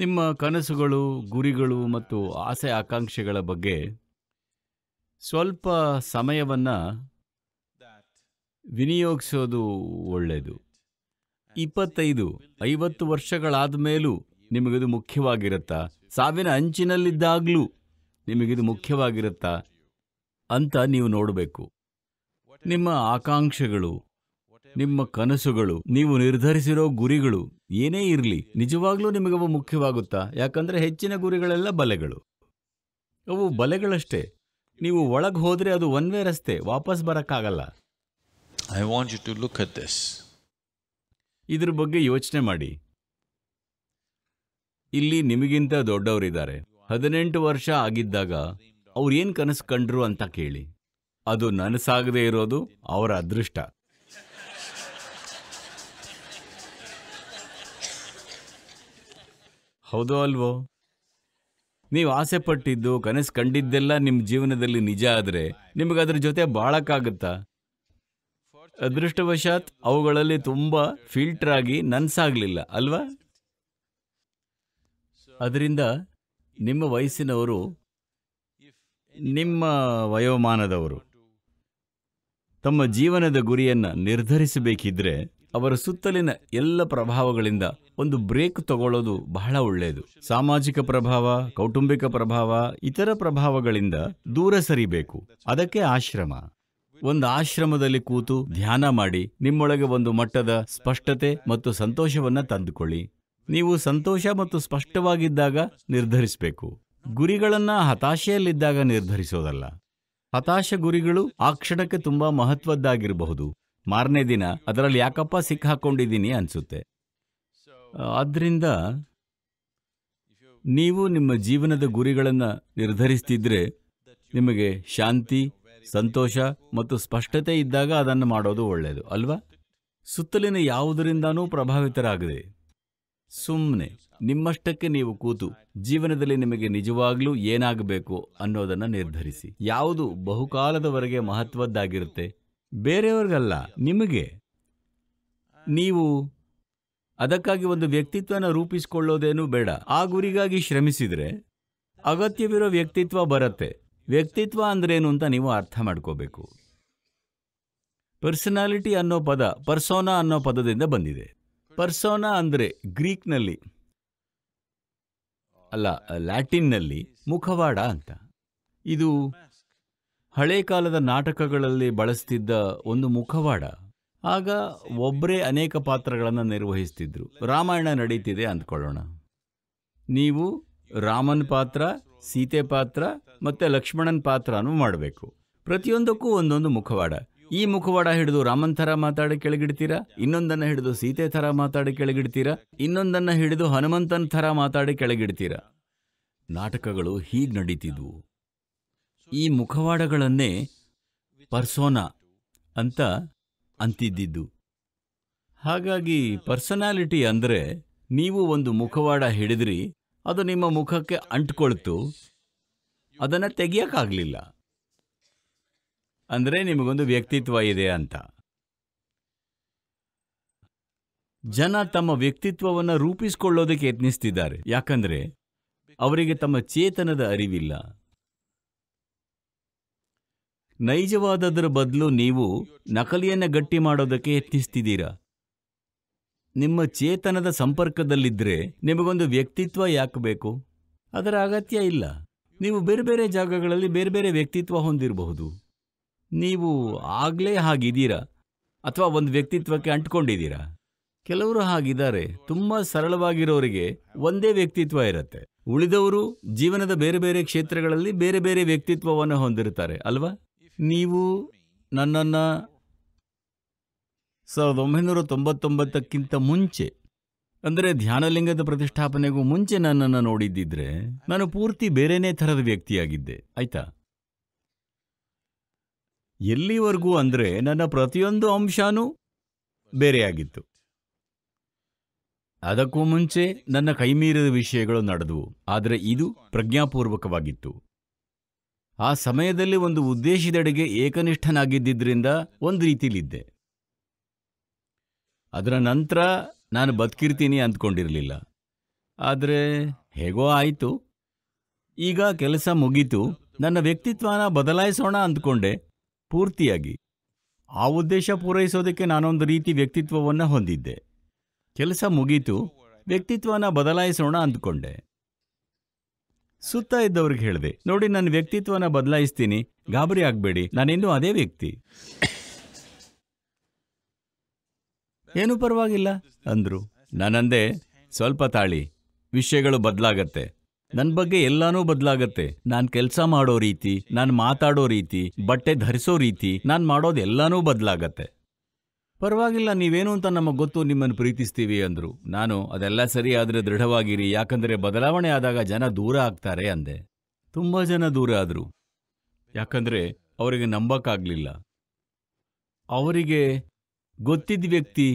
ನಿಮ್ಮ ಕನಸುಗಳು ಗುರಿಗಳು ಮತ್ತು ಆಸೆ ಆಕಾಂಕ್ಷೆಗಳ ಬಗ್ಗೆ ಸ್ವಲ್ಪ ಸಮಯವನ್ನು ವಿನಿಯೋಗಿಸೋದು ಒಳ್ಳೆಯದು ಇಪ್ಪತ್ತೈದು ಐವತ್ತು ವರ್ಷಗಳಾದ ಮೇಲೂ ನಿಮಗಿದು ಮುಖ್ಯವಾಗಿರುತ್ತಾ ಸಾವಿನ ಅಂಚಿನಲ್ಲಿದ್ದಾಗಲೂ ನಿಮಗಿದು ಮುಖ್ಯವಾಗಿರುತ್ತಾ ಅಂತ ನೀವು ನೋಡಬೇಕು ನಿಮ್ಮ ಆಕಾಂಕ್ಷೆಗಳು ನಿಮ್ಮ ಕನಸುಗಳು ನೀವು ನಿರ್ಧರಿಸಿರೋ ಗುರಿಗಳು ಏನೇ ಇರಲಿ ನಿಜವಾಗ್ಲೂ ನಿಮಗವು ಮುಖ್ಯವಾಗುತ್ತಾ ಯಾಕಂದ್ರೆ ಹೆಚ್ಚಿನ ಗುರಿಗಳೆಲ್ಲ ಬಲೆಗಳು ಅವು ಬಲೆಗಳಷ್ಟೇ ನೀವು ಒಳಗೆ ಹೋದ್ರೆ ಅದು ಒನ್ ವೇ ರಸ್ತೆ ವಾಪಸ್ ಬರೋಕ್ಕಾಗಲ್ಲ I want you to look at this ಇದ್ರ ಬಗ್ಗೆ ಯೋಚನೆ ಮಾಡಿ ಇಲ್ಲಿ ನಿಮಗಿಂತ ದೊಡ್ಡವರಿದ್ದಾರೆ ಹದಿನೆಂಟು ವರ್ಷ ಆಗಿದ್ದಾಗ ಅವ್ರು ಏನು ಕನಸು ಕಂಡ್ರು ಅಂತ ಕೇಳಿ ಅದು ನನಸಾಗದೇ ಇರೋದು ಅವರ ಅದೃಷ್ಟ ಹೌದೋ ಅಲ್ವೋ ನೀವು ಆಸೆ ಪಟ್ಟಿದ್ದು ಕನಸು ಕಂಡಿದ್ದೆಲ್ಲ ನಿಮ್ಮ ಜೀವನದಲ್ಲಿ ನಿಜ ಆದರೆ ನಿಮಗೆ ಅದ್ರ ಜೊತೆ ಬಾಳಕ್ಕಾಗುತ್ತಾ ಅದೃಷ್ಟವಶಾತ್ ಅವುಗಳಲ್ಲಿ ತುಂಬ ಫಿಲ್ಟರ್ ಆಗಿ ನನ್ಸಾಗಲಿಲ್ಲ ಅಲ್ವಾ ಅದರಿಂದ ನಿಮ್ಮ ವಯಸ್ಸಿನವರು ನಿಮ್ಮ ವಯೋಮಾನದವರು ತಮ್ಮ ಜೀವನದ ಗುರಿಯನ್ನು ನಿರ್ಧರಿಸಬೇಕಿದ್ರೆ ಅವರ ಸುತ್ತಲಿನ ಎಲ್ಲ ಪ್ರಭಾವಗಳಿಂದ ಒಂದು ಬ್ರೇಕ್ ತಗೊಳ್ಳೋದು ಬಹಳ ಒಳ್ಳೆಯದು ಸಾಮಾಜಿಕ ಪ್ರಭಾವ ಕೌಟುಂಬಿಕ ಪ್ರಭಾವ ಇತರ ಪ್ರಭಾವಗಳಿಂದ ದೂರ ಸರಿಬೇಕು ಅದಕ್ಕೆ ಆಶ್ರಮ ಒಂದು ಆಶ್ರಮದಲ್ಲಿ ಕೂತು ಧ್ಯಾನ ಮಾಡಿ ನಿಮ್ಮೊಳಗೆ ಒಂದು ಮಟ್ಟದ ಸ್ಪಷ್ಟತೆ ಮತ್ತು ಸಂತೋಷವನ್ನು ತಂದುಕೊಳ್ಳಿ ನೀವು ಸಂತೋಷ ಮತ್ತು ಸ್ಪಷ್ಟವಾಗಿದ್ದಾಗ ನಿರ್ಧರಿಸಬೇಕು ಗುರಿಗಳನ್ನ ಹತಾಶೆಯಲ್ಲಿದ್ದಾಗ ನಿರ್ಧರಿಸೋದಲ್ಲ ಹತಾಶ ಗುರಿಗಳು ಆ ಕ್ಷಣಕ್ಕೆ ತುಂಬಾ ಮಹತ್ವದ್ದಾಗಿರಬಹುದು ಮಾರನೇ ದಿನ ಅದರಲ್ಲಿ ಯಾಕಪ್ಪ ಸಿಕ್ಕಾಕೊಂಡಿದ್ದೀನಿ ಅನಿಸುತ್ತೆ ಆದ್ದರಿಂದ ನೀವು ನಿಮ್ಮ ಜೀವನದ ಗುರಿಗಳನ್ನು ನಿರ್ಧರಿಸ್ತಿದ್ರೆ ನಿಮಗೆ ಶಾಂತಿ ಸಂತೋಷ ಮತ್ತು ಸ್ಪಷ್ಟತೆ ಇದ್ದಾಗ ಅದನ್ನು ಮಾಡೋದು ಒಳ್ಳೆಯದು ಅಲ್ವಾ ಸುತ್ತಲಿನ ಯಾವುದರಿಂದಾನೂ ಪ್ರಭಾವಿತರಾಗದೆ ಸುಮ್ಮನೆ ನಿಮ್ಮಷ್ಟಕ್ಕೆ ನೀವು ಕೂತು ಜೀವನದಲ್ಲಿ ನಿಮಗೆ ನಿಜವಾಗ್ಲೂ ಏನಾಗಬೇಕು ಅನ್ನೋದನ್ನು ನಿರ್ಧರಿಸಿ ಯಾವುದು ಬಹುಕಾಲದವರೆಗೆ ಮಹತ್ವದ್ದಾಗಿರುತ್ತೆ ಬೇರೆಯವ್ರಿಗಲ್ಲ ನಿಮಗೆ ನೀವು ಅದಕ್ಕಾಗಿ ಒಂದು ವ್ಯಕ್ತಿತ್ವನ ರೂಪಿಸಿಕೊಳ್ಳೋದೇನು ಬೇಡ ಆ ಗುರಿಗಾಗಿ ಶ್ರಮಿಸಿದರೆ ಅಗತ್ಯವಿರೋ ವ್ಯಕ್ತಿತ್ವ ಬರುತ್ತೆ ವ್ಯಕ್ತಿತ್ವ ಅಂದ್ರೇನು ಅಂತ ನೀವು ಅರ್ಥ ಮಾಡ್ಕೋಬೇಕು ಪರ್ಸನಾಲಿಟಿ ಅನ್ನೋ ಪದ ಪರ್ಸೋನಾ ಅನ್ನೋ ಪದದಿಂದ ಬಂದಿದೆ ಪರ್ಸೋನಾ ಅಂದರೆ ಗ್ರೀಕ್ನಲ್ಲಿ ಅಲ್ಲ ಲ್ಯಾಟಿನ್ನಲ್ಲಿ ಮುಖವಾಡ ಅಂತ ಇದು ಹಳೆ ಕಾಲದ ನಾಟಕಗಳಲ್ಲಿ ಬಳಸ್ತಿದ್ದ ಒಂದು ಮುಖವಾಡ ಆಗ ಒಬ್ಬರೇ ಅನೇಕ ಪಾತ್ರಗಳನ್ನು ನಿರ್ವಹಿಸ್ತಿದ್ರು ರಾಮಾಯಣ ನಡೀತಿದೆ ಅಂದ್ಕೊಳ್ಳೋಣ ನೀವು ರಾಮನ್ ಪಾತ್ರ ಸೀತೆ ಪಾತ್ರ ಮತ್ತೆ ಲಕ್ಷ್ಮಣನ್ ಪಾತ್ರನೂ ಮಾಡಬೇಕು ಪ್ರತಿಯೊಂದಕ್ಕೂ ಒಂದೊಂದು ಮುಖವಾಡ ಈ ಮುಖವಾಡ ಹಿಡಿದು ರಾಮನ್ ಥರ ಮಾತಾಡಿ ಕೆಳಗಿಡ್ತೀರಾ ಇನ್ನೊಂದನ್ನ ಹಿಡಿದು ಸೀತೆ ಥರ ಮಾತಾಡಿ ಕೆಳಗಿಡ್ತೀರಾ ಇನ್ನೊಂದನ್ನ ಹಿಡಿದು ಹನುಮಂತನ್ ಥರ ಮಾತಾಡಿ ಕೆಳಗಿಡ್ತೀರಾ ನಾಟಕಗಳು ಹೀಗೆ ನಡೀತಿದ್ವು ಈ ಮುಖವಾಡಗಳನ್ನೇ ಪರ್ಸೋನಾ ಅಂತ ಅಂತಿದ್ದಿದ್ದು ಹಾಗಾಗಿ ಪರ್ಸನಾಲಿಟಿ ಅಂದರೆ ನೀವು ಒಂದು ಮುಖವಾಡ ಹಿಡಿದ್ರಿ ಅದು ನಿಮ್ಮ ಮುಖಕ್ಕೆ ಅಂಟ್ಕೊಳ್ತು ಅದನ್ನು ತೆಗಿಯೋಕ್ಕಾಗಲಿಲ್ಲ ಅಂದರೆ ನಿಮಗೊಂದು ವ್ಯಕ್ತಿತ್ವ ಇದೆ ಅಂತ ಜನ ತಮ್ಮ ವ್ಯಕ್ತಿತ್ವವನ್ನು ರೂಪಿಸ್ಕೊಳ್ಳೋದಕ್ಕೆ ಯತ್ನಿಸ್ತಿದ್ದಾರೆ ಯಾಕಂದರೆ ಅವರಿಗೆ ತಮ್ಮ ಚೇತನದ ಅರಿವಿಲ್ಲ ನೈಜವಾದದರ ಬದಲು ನೀವು ನಕಲಿಯನ್ನು ಗಟ್ಟಿ ಮಾಡೋದಕ್ಕೆ ಯತ್ನಿಸ್ತಿದ್ದೀರಾ ನಿಮ್ಮ ಚೇತನದ ಸಂಪರ್ಕದಲ್ಲಿದ್ದರೆ ನಿಮಗೊಂದು ವ್ಯಕ್ತಿತ್ವ ಯಾಕೆ ಬೇಕು ಅದರ ಅಗತ್ಯ ಇಲ್ಲ ನೀವು ಬೇರೆ ಬೇರೆ ಜಾಗಗಳಲ್ಲಿ ಬೇರೆ ಬೇರೆ ವ್ಯಕ್ತಿತ್ವ ಹೊಂದಿರಬಹುದು ನೀವು ಆಗಲೇ ಹಾಗಿದ್ದೀರಾ ಅಥವಾ ಒಂದು ವ್ಯಕ್ತಿತ್ವಕ್ಕೆ ಅಂಟ್ಕೊಂಡಿದ್ದೀರಾ ಕೆಲವರು ಹಾಗಿದ್ದಾರೆ ತುಂಬ ಸರಳವಾಗಿರೋರಿಗೆ ಒಂದೇ ವ್ಯಕ್ತಿತ್ವ ಇರುತ್ತೆ ಉಳಿದವರು ಜೀವನದ ಬೇರೆ ಬೇರೆ ಕ್ಷೇತ್ರಗಳಲ್ಲಿ ಬೇರೆ ಬೇರೆ ವ್ಯಕ್ತಿತ್ವವನ್ನು ಹೊಂದಿರುತ್ತಾರೆ ಅಲ್ವಾ ನೀವು ನನ್ನನ್ನು ಸಾವಿರದ ಒಂಬೈನೂರ ತೊಂಬತ್ತೊಂಬತ್ತಕ್ಕಿಂತ ಮುಂಚೆ ಅಂದರೆ ಧ್ಯಾನಲಿಂಗದ ಪ್ರತಿಷ್ಠಾಪನೆಗೂ ಮುಂಚೆ ನನ್ನನ್ನು ನೋಡಿದ್ದಿದ್ರೆ ನಾನು ಪೂರ್ತಿ ಬೇರೆನೇ ಥರದ ವ್ಯಕ್ತಿಯಾಗಿದ್ದೆ ಆಯ್ತಾ ಎಲ್ಲಿವರೆಗೂ ಅಂದರೆ ನನ್ನ ಪ್ರತಿಯೊಂದು ಅಂಶನೂ ಬೇರೆಯಾಗಿತ್ತು ಅದಕ್ಕೂ ಮುಂಚೆ ನನ್ನ ಕೈಮೀರಿದ ವಿಷಯಗಳು ನಡೆದವು ಆದರೆ ಇದು ಪ್ರಜ್ಞಾಪೂರ್ವಕವಾಗಿತ್ತು ಆ ಸಮಯದಲ್ಲಿ ಒಂದು ಉದ್ದೇಶದೆಡೆಗೆ ಏಕನಿಷ್ಠನಾಗಿದ್ದರಿಂದ ಒಂದು ರೀತಿಲಿದ್ದೆ ಅದರ ನಂತರ ನಾನು ಬದುಕಿರ್ತೀನಿ ಅಂದ್ಕೊಂಡಿರಲಿಲ್ಲ ಆದರೆ ಹೇಗೋ ಆಯಿತು ಈಗ ಕೆಲಸ ಮುಗೀತು ನನ್ನ ವ್ಯಕ್ತಿತ್ವನ ಬದಲಾಯಿಸೋಣ ಅಂದ್ಕೊಂಡೆ ಪೂರ್ತಿಯಾಗಿ ಆ ಉದ್ದೇಶ ಪೂರೈಸೋದಕ್ಕೆ ನಾನೊಂದು ರೀತಿ ವ್ಯಕ್ತಿತ್ವವನ್ನು ಹೊಂದಿದ್ದೆ ಕೆಲಸ ಮುಗೀತು ವ್ಯಕ್ತಿತ್ವನ ಬದಲಾಯಿಸೋಣ ಅಂದ್ಕೊಂಡೆ ಸುತ್ತ ಇದ್ದವ್ರಿಗೆ ಹೇಳಿದೆ ನೋಡಿ ನನ್ನ ವ್ಯಕ್ತಿತ್ವನ ಬದಲಾಯಿಸ್ತೀನಿ ಗಾಬರಿ ಆಗಬೇಡಿ ನಾನಿನ್ನೂ ಅದೇ ವ್ಯಕ್ತಿ ಏನೂ ಪರವಾಗಿಲ್ಲ ಅಂದ್ರು ನಾನಂದೆ ಸ್ವಲ್ಪ ತಾಳಿ ವಿಷಯಗಳು ಬದಲಾಗತ್ತೆ ನನ್ನ ಬಗ್ಗೆ ಎಲ್ಲಾನು ಬದಲಾಗತ್ತೆ ನಾನು ಕೆಲಸ ಮಾಡೋ ರೀತಿ ನಾನು ಮಾತಾಡೋ ರೀತಿ ಬಟ್ಟೆ ಧರಿಸೋ ರೀತಿ ನಾನು ಮಾಡೋದೆಲ್ಲಾನೂ ಬದಲಾಗತ್ತೆ ಪರವಾಗಿಲ್ಲ ನೀವೇನು ಅಂತ ನಮಗೆ ಗೊತ್ತು ನಿಮ್ಮನ್ನು ಪ್ರೀತಿಸ್ತೀವಿ ಅಂದರು ನಾನು ಅದೆಲ್ಲ ಸರಿ ಆದರೆ ದೃಢವಾಗಿರಿ ಯಾಕಂದರೆ ಬದಲಾವಣೆ ಆದಾಗ ಜನ ದೂರ ಆಗ್ತಾರೆ ಅಂದೆ ತುಂಬ ಜನ ದೂರ ಆದರು ಯಾಕಂದರೆ ಅವರಿಗೆ ನಂಬಕ್ಕಾಗಲಿಲ್ಲ ಅವರಿಗೆ ಗೊತ್ತಿದ್ದ ವ್ಯಕ್ತಿ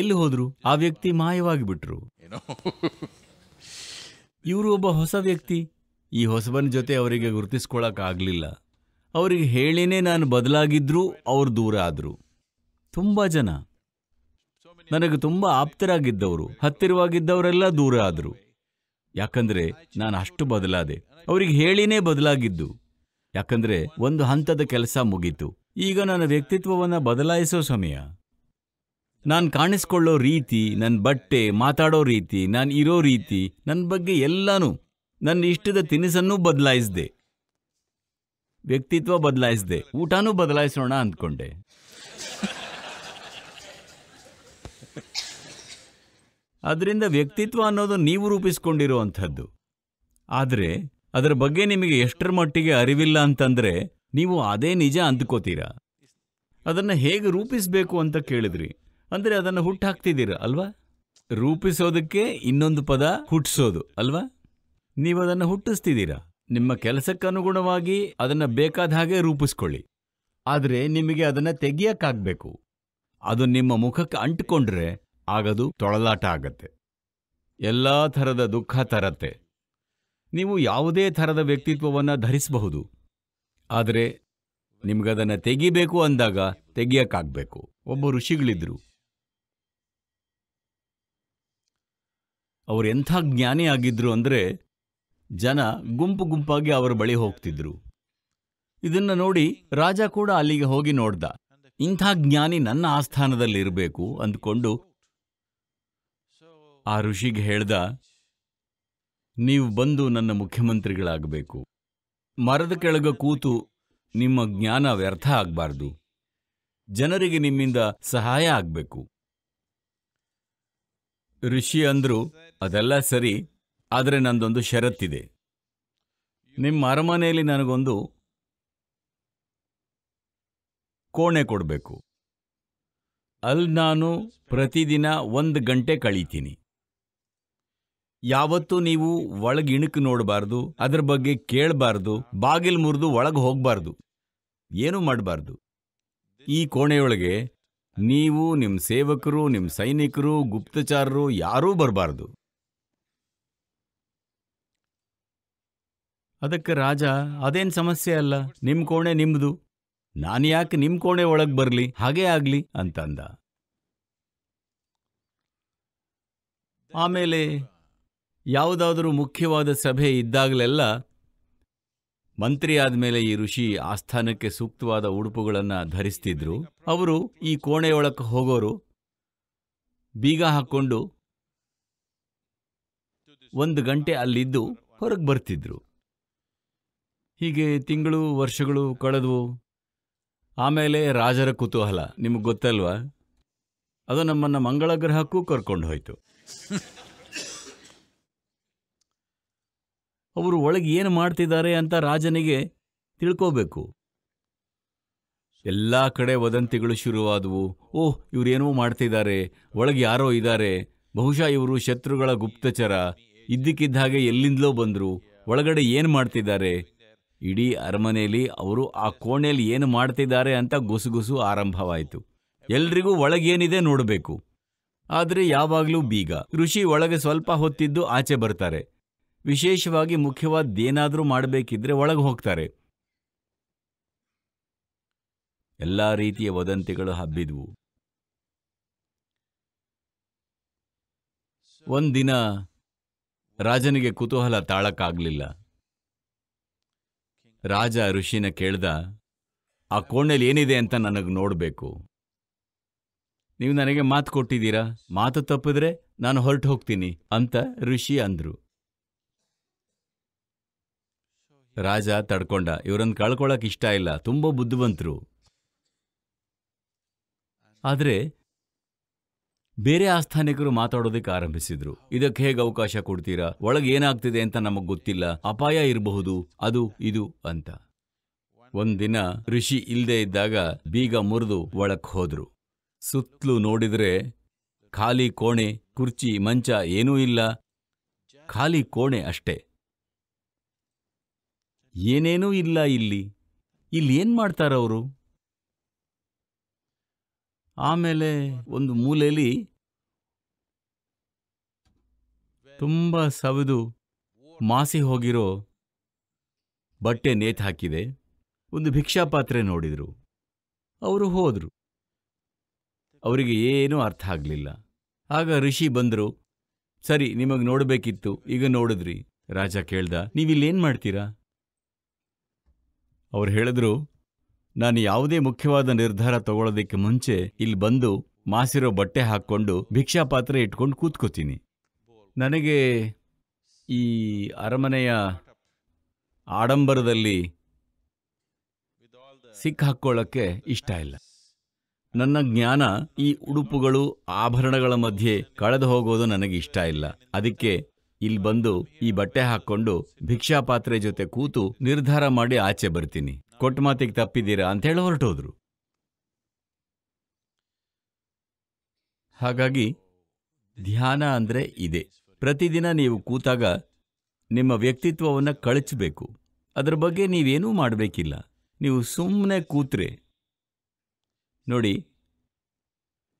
ಎಲ್ಲಿ ಹೋದ್ರು ಆ ವ್ಯಕ್ತಿ ಮಾಯವಾಗಿಬಿಟ್ರು ಇವರು ಒಬ್ಬ ಹೊಸ ವ್ಯಕ್ತಿ ಈ ಹೊಸಬನ ಜೊತೆ ಅವರಿಗೆ ಗುರುತಿಸ್ಕೊಳ್ಳೋಕ್ಕಾಗಲಿಲ್ಲ ಅವರಿಗೆ ಹೇಳಿನೇ ನಾನು ಬದಲಾಗಿದ್ರೂ ಅವರು ದೂರ ಆದರು ತುಂಬ ಜನ ನನಗೆ ತುಂಬ ಆಪ್ತರಾಗಿದ್ದವರು ಹತ್ತಿರವಾಗಿದ್ದವರೆಲ್ಲ ದೂರ ಆದರು ಯಾಕಂದ್ರೆ ನಾನು ಅಷ್ಟು ಬದಲಾದೆ ಅವರಿಗೆ ಹೇಳಿನೇ ಬದಲಾಗಿದ್ದು ಯಾಕಂದ್ರೆ ಒಂದು ಹಂತದ ಕೆಲಸ ಮುಗೀತು ಈಗ ನನ್ನ ವ್ಯಕ್ತಿತ್ವವನ್ನು ಬದಲಾಯಿಸೋ ಸಮಯ ನಾನು ಕಾಣಿಸ್ಕೊಳ್ಳೋ ರೀತಿ ನನ್ನ ಬಟ್ಟೆ ಮಾತಾಡೋ ರೀತಿ ನಾನು ಇರೋ ರೀತಿ ನನ್ನ ಬಗ್ಗೆ ಎಲ್ಲನೂ ನನ್ನ ಇಷ್ಟದ ತಿನಿಸನ್ನೂ ಬದಲಾಯಿಸಿದೆ ವ್ಯಕ್ತಿತ್ವ ಬದಲಾಯಿಸಿದೆ ಊಟನೂ ಬದಲಾಯಿಸೋಣ ಅಂದ್ಕೊಂಡೆ ಅದರಿಂದ ವ್ಯಕ್ತಿತ್ವ ಅನ್ನೋದು ನೀವು ರೂಪಿಸ್ಕೊಂಡಿರುವಂಥದ್ದು ಆದರೆ ಅದರ ಬಗ್ಗೆ ನಿಮಗೆ ಎಷ್ಟರ ಮಟ್ಟಿಗೆ ಅರಿವಿಲ್ಲ ಅಂತಂದರೆ ನೀವು ಅದೇ ನಿಜ ಅಂದ್ಕೋತೀರಾ ಅದನ್ನು ಹೇಗೆ ರೂಪಿಸಬೇಕು ಅಂತ ಕೇಳಿದ್ರಿ ಅಂದರೆ ಅದನ್ನು ಹುಟ್ಟು ಅಲ್ವಾ ರೂಪಿಸೋದಕ್ಕೆ ಇನ್ನೊಂದು ಪದ ಹುಟ್ಟಿಸೋದು ಅಲ್ವಾ ನೀವು ಅದನ್ನು ಹುಟ್ಟಿಸ್ತಿದ್ದೀರಾ ನಿಮ್ಮ ಕೆಲಸಕ್ಕನುಗುಣವಾಗಿ ಅದನ್ನು ಬೇಕಾದ ಹಾಗೆ ರೂಪಿಸ್ಕೊಳ್ಳಿ ಆದರೆ ನಿಮಗೆ ಅದನ್ನು ತೆಗಿಯಕಾಗ್ಬೇಕು ಅದು ನಿಮ್ಮ ಮುಖಕ್ಕೆ ಅಂಟಿಕೊಂಡ್ರೆ ಆಗದು ತೊಳಲಾಟ ಆಗತ್ತೆ ಎಲ್ಲ ಥರದ ದುಃಖ ತರತ್ತೆ ನೀವು ಯಾವುದೇ ಥರದ ವ್ಯಕ್ತಿತ್ವವನ್ನು ಧರಿಸಬಹುದು ಆದರೆ ನಿಮಗದನ್ನು ತೆಗಿಬೇಕು ಅಂದಾಗ ತೆಗಿಯಕ್ಕಾಗಬೇಕು ಒಬ್ಬ ಋಷಿಗಳಿದ್ರು ಅವರು ಎಂಥ ಜ್ಞಾನಿ ಆಗಿದ್ರು ಅಂದರೆ ಜನ ಗುಂಪು ಗುಂಪಾಗಿ ಅವರ ಬಳಿ ಹೋಗ್ತಿದ್ರು ಇದನ್ನು ನೋಡಿ ರಾಜ ಕೂಡ ಅಲ್ಲಿಗೆ ಹೋಗಿ ನೋಡ್ದ ಇಂಥ ಜ್ಞಾನಿ ನನ್ನ ಆಸ್ಥಾನದಲ್ಲಿರಬೇಕು ಅಂದ್ಕೊಂಡು ಆ ಋಷಿಗೆ ಹೇಳ್ದ ನೀವು ಬಂದು ನನ್ನ ಮುಖ್ಯಮಂತ್ರಿಗಳಾಗಬೇಕು ಮರದ ಕೆಳಗ ಕೂತು ನಿಮ್ಮ ಜ್ಞಾನ ವ್ಯರ್ಥ ಆಗಬಾರ್ದು ಜನರಿಗೆ ನಿಮ್ಮಿಂದ ಸಹಾಯ ಆಗಬೇಕು ಋಷಿ ಅಂದ್ರು ಅದೆಲ್ಲ ಸರಿ ಆದರೆ ನಂದೊಂದು ಷರತ್ತಿದೆ ನಿಮ್ಮ ಅರಮನೆಯಲ್ಲಿ ನನಗೊಂದು ಕೋಣೆ ಕೊಡಬೇಕು ಅಲ್ಲಿ ನಾನು ಪ್ರತಿದಿನ ಒಂದು ಗಂಟೆ ಕಳೀತೀನಿ ಯಾವತ್ತೂ ನೀವು ಒಳಗೆ ಇಣುಕು ನೋಡಬಾರ್ದು ಅದ್ರ ಬಗ್ಗೆ ಕೇಳಬಾರ್ದು ಬಾಗಿಲ್ ಮುರಿದು ಒಳಗೆ ಹೋಗಬಾರ್ದು ಏನೂ ಮಾಡಬಾರ್ದು ಈ ಕೋಣೆಯೊಳಗೆ ನೀವು ನಿಮ್ಮ ಸೇವಕರು ನಿಮ್ಮ ಸೈನಿಕರು ಗುಪ್ತಚಾರರು ಯಾರೂ ಬರಬಾರ್ದು ಅದಕ್ಕೆ ರಾಜ ಅದೇನು ಸಮಸ್ಯೆ ಅಲ್ಲ ನಿಮ್ಮ ಕೋಣೆ ನಿಮ್ಮದು ನಾನ್ಯಾಕೆ ನಿಮ್ ಕೋಣೆ ಒಳಗೆ ಬರಲಿ ಹಾಗೇ ಆಗಲಿ ಅಂತಂದ ಆಮೇಲೆ ಯಾವುದಾದರೂ ಮುಖ್ಯವಾದ ಸಭೆ ಇದ್ದಾಗಲೆಲ್ಲ ಮಂತ್ರಿ ಆದಮೇಲೆ ಈ ಋಷಿ ಆಸ್ಥಾನಕ್ಕೆ ಸೂಕ್ತವಾದ ಉಡುಪುಗಳನ್ನ ಧರಿಸ್ತಿದ್ರು ಅವರು ಈ ಕೋಣೆಯೊಳಕ್ಕೆ ಹೋಗೋರು ಬೀಗ ಹಾಕ್ಕೊಂಡು ಒಂದು ಗಂಟೆ ಅಲ್ಲಿದ್ದು ಹೊರಗೆ ಬರ್ತಿದ್ರು ಹೀಗೆ ತಿಂಗಳು ವರ್ಷಗಳು ಕಳೆದವು ಆಮೇಲೆ ರಾಜರ ಕುತೂಹಲ ನಿಮಗೆ ಗೊತ್ತಲ್ವಾ ಅದು ನಮ್ಮನ್ನು ಮಂಗಳ ಗ್ರಹಕ್ಕೂ ಕರ್ಕೊಂಡು ಹೋಯಿತು ಅವರು ಒಳಗೆ ಏನು ಮಾಡ್ತಿದ್ದಾರೆ ಅಂತ ರಾಜನಿಗೆ ತಿಳ್ಕೋಬೇಕು ಎಲ್ಲ ಕಡೆ ವದಂತಿಗಳು ಶುರುವಾದವು ಓಹ್ ಇವರೇನೋ ಮಾಡ್ತಿದ್ದಾರೆ ಒಳಗೆ ಯಾರೋ ಇದ್ದಾರೆ ಬಹುಶಃ ಇವರು ಶತ್ರುಗಳ ಗುಪ್ತಚರ ಇದ್ದಕ್ಕಿದ್ದ ಹಾಗೆ ಎಲ್ಲಿಂದಲೋ ಬಂದರು ಒಳಗಡೆ ಏನು ಮಾಡ್ತಿದ್ದಾರೆ ಇಡೀ ಅರಮನೆಯಲ್ಲಿ ಅವರು ಆ ಕೋಣೆಯಲ್ಲಿ ಏನು ಮಾಡ್ತಿದ್ದಾರೆ ಅಂತ ಗುಸುಗುಸು ಆರಂಭವಾಯಿತು ಎಲ್ರಿಗೂ ಒಳಗೇನಿದೆ ನೋಡಬೇಕು ಆದರೆ ಯಾವಾಗಲೂ ಬೀಗ ಋಷಿ ಒಳಗೆ ಸ್ವಲ್ಪ ಹೊತ್ತಿದ್ದು ಆಚೆ ಬರ್ತಾರೆ ವಿಶೇಷವಾಗಿ ಏನಾದರೂ ಮಾಡಬೇಕಿದ್ರೆ ಒಳಗೆ ಹೋಗ್ತಾರೆ ಎಲ್ಲ ರೀತಿಯ ವದಂತಿಗಳು ಹಬ್ಬಿದ್ವು ಒಂದಿನ ರಾಜನಿಗೆ ಕುತೂಹಲ ತಾಳಕ್ಕಾಗಲಿಲ್ಲ ರಾಜ ಋಷಿನ ಕೇಳ್ದ ಆ ಕೋಣೆಲಿ ಏನಿದೆ ಅಂತ ನನಗೆ ನೋಡಬೇಕು ನೀವು ನನಗೆ ಮಾತು ಕೊಟ್ಟಿದ್ದೀರಾ ಮಾತು ತಪ್ಪಿದ್ರೆ ನಾನು ಹೊರಟು ಹೋಗ್ತೀನಿ ಅಂತ ಋಷಿ ಅಂದ್ರು ರಾಜ ತಡ್ಕೊಂಡ ಇವರನ್ನು ಕಳ್ಕೊಳ್ಳೋಕೆ ಇಷ್ಟ ಇಲ್ಲ ತುಂಬ ಬುದ್ಧಿವಂತರು ಆದ್ರೆ ಬೇರೆ ಆಸ್ಥಾನಿಕರು ಮಾತಾಡೋದಕ್ಕೆ ಆರಂಭಿಸಿದ್ರು ಇದಕ್ಕೆ ಹೇಗೆ ಅವಕಾಶ ಕೊಡ್ತೀರಾ ಒಳಗೆ ಏನಾಗ್ತಿದೆ ಅಂತ ನಮಗ್ ಗೊತ್ತಿಲ್ಲ ಅಪಾಯ ಇರಬಹುದು ಅದು ಇದು ಅಂತ ಒಂದಿನ ಋಷಿ ಇಲ್ಲದೆ ಇದ್ದಾಗ ಬೀಗ ಮುರಿದು ಒಳಕ್ ಹೋದ್ರು ಸುತ್ತಲೂ ನೋಡಿದ್ರೆ ಖಾಲಿ ಕೋಣೆ ಕುರ್ಚಿ ಮಂಚ ಏನೂ ಇಲ್ಲ ಖಾಲಿ ಕೋಣೆ ಅಷ್ಟೇ ಏನೇನೂ ಇಲ್ಲ ಇಲ್ಲಿ ಇಲ್ಲಿ ಏನ್ ಮಾಡ್ತಾರವರು ಆಮೇಲೆ ಒಂದು ಮೂಲೆಯಲ್ಲಿ ತುಂಬ ಸವೆದು ಮಾಸಿ ಹೋಗಿರೋ ಬಟ್ಟೆ ನೇತು ಹಾಕಿದೆ ಒಂದು ಭಿಕ್ಷಾಪಾತ್ರೆ ನೋಡಿದರು ಅವರು ಹೋದರು ಅವರಿಗೆ ಏನೂ ಅರ್ಥ ಆಗಲಿಲ್ಲ ಆಗ ಋಷಿ ಬಂದರು ಸರಿ ನಿಮಗೆ ನೋಡಬೇಕಿತ್ತು ಈಗ ನೋಡಿದ್ರಿ ರಾಜ ಕೇಳ್ದ ನೀವಿಲ್ಲೇನು ಮಾಡ್ತೀರಾ ಅವ್ರು ಹೇಳಿದ್ರು ನಾನು ಯಾವುದೇ ಮುಖ್ಯವಾದ ನಿರ್ಧಾರ ತಗೊಳ್ಳೋದಕ್ಕೆ ಮುಂಚೆ ಇಲ್ಲಿ ಬಂದು ಮಾಸಿರೋ ಬಟ್ಟೆ ಹಾಕ್ಕೊಂಡು ಭಿಕ್ಷಾ ಪಾತ್ರೆ ಇಟ್ಕೊಂಡು ಕೂತ್ಕೋತೀನಿ ನನಗೆ ಈ ಅರಮನೆಯ ಆಡಂಬರದಲ್ಲಿ ಸಿಕ್ ಹಾಕ್ಕೊಳ್ಳೋಕ್ಕೆ ಇಷ್ಟ ಇಲ್ಲ ನನ್ನ ಜ್ಞಾನ ಈ ಉಡುಪುಗಳು ಆಭರಣಗಳ ಮಧ್ಯೆ ಕಳೆದು ಹೋಗೋದು ನನಗೆ ಇಷ್ಟ ಇಲ್ಲ ಅದಕ್ಕೆ ಇಲ್ಲಿ ಬಂದು ಈ ಬಟ್ಟೆ ಹಾಕ್ಕೊಂಡು ಭಿಕ್ಷಾ ಪಾತ್ರೆ ಜೊತೆ ಕೂತು ನಿರ್ಧಾರ ಮಾಡಿ ಆಚೆ ಬರ್ತೀನಿ ಕೊಟ್ಟ ಮಾತಿಗೆ ತಪ್ಪಿದ್ದೀರಾ ಅಂತ ಹೇಳಿ ಹೊರಟೋದ್ರು ಹಾಗಾಗಿ ಧ್ಯಾನ ಅಂದರೆ ಇದೆ ಪ್ರತಿದಿನ ನೀವು ಕೂತಾಗ ನಿಮ್ಮ ವ್ಯಕ್ತಿತ್ವವನ್ನು ಕಳಚಬೇಕು ಅದರ ಬಗ್ಗೆ ನೀವೇನೂ ಮಾಡಬೇಕಿಲ್ಲ ನೀವು ಸುಮ್ಮನೆ ಕೂತ್ರೆ ನೋಡಿ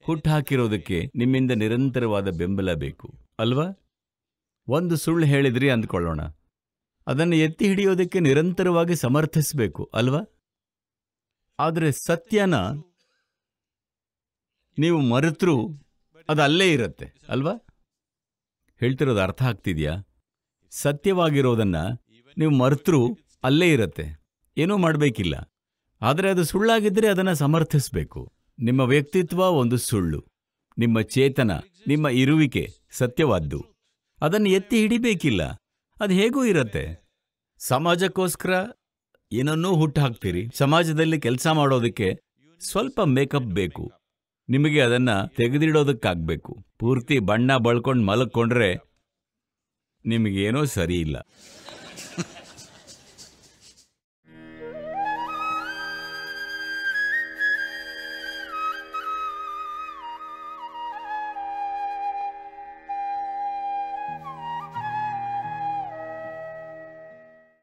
ಹುಟ್ಟು ಹಾಕಿರೋದಕ್ಕೆ ನಿಮ್ಮಿಂದ ನಿರಂತರವಾದ ಬೆಂಬಲ ಬೇಕು ಅಲ್ವಾ ಒಂದು ಸುಳ್ಳು ಹೇಳಿದ್ರಿ ಅಂದ್ಕೊಳ್ಳೋಣ ಅದನ್ನು ಎತ್ತಿ ಹಿಡಿಯೋದಕ್ಕೆ ನಿರಂತರವಾಗಿ ಸಮರ್ಥಿಸಬೇಕು ಅಲ್ವಾ ಆದರೆ ಸತ್ಯನ ನೀವು ಮರೆತರು ಅದು ಅಲ್ಲೇ ಇರುತ್ತೆ ಅಲ್ವಾ ಹೇಳ್ತಿರೋದು ಅರ್ಥ ಆಗ್ತಿದೆಯಾ ಸತ್ಯವಾಗಿರೋದನ್ನು ನೀವು ಮರೆತರು ಅಲ್ಲೇ ಇರುತ್ತೆ ಏನೂ ಮಾಡಬೇಕಿಲ್ಲ ಆದರೆ ಅದು ಸುಳ್ಳಾಗಿದ್ದರೆ ಅದನ್ನು ಸಮರ್ಥಿಸಬೇಕು ನಿಮ್ಮ ವ್ಯಕ್ತಿತ್ವ ಒಂದು ಸುಳ್ಳು ನಿಮ್ಮ ಚೇತನ ನಿಮ್ಮ ಇರುವಿಕೆ ಸತ್ಯವಾದ್ದು ಅದನ್ನು ಎತ್ತಿ ಹಿಡಿಬೇಕಿಲ್ಲ ಅದು ಹೇಗೂ ಇರತ್ತೆ ಸಮಾಜಕ್ಕೋಸ್ಕರ ಏನನ್ನೂ ಹುಟ್ಟು ಹಾಕ್ತೀರಿ ಸಮಾಜದಲ್ಲಿ ಕೆಲಸ ಮಾಡೋದಕ್ಕೆ ಸ್ವಲ್ಪ ಮೇಕಪ್ ಬೇಕು ನಿಮಗೆ ಅದನ್ನು ತೆಗೆದಿಡೋದಕ್ಕಾಗಬೇಕು ಪೂರ್ತಿ ಬಣ್ಣ ಬಳ್ಕೊಂಡು ಮಲಕ್ಕೊಂಡ್ರೆ ನಿಮಗೇನೋ ಸರಿ ಇಲ್ಲ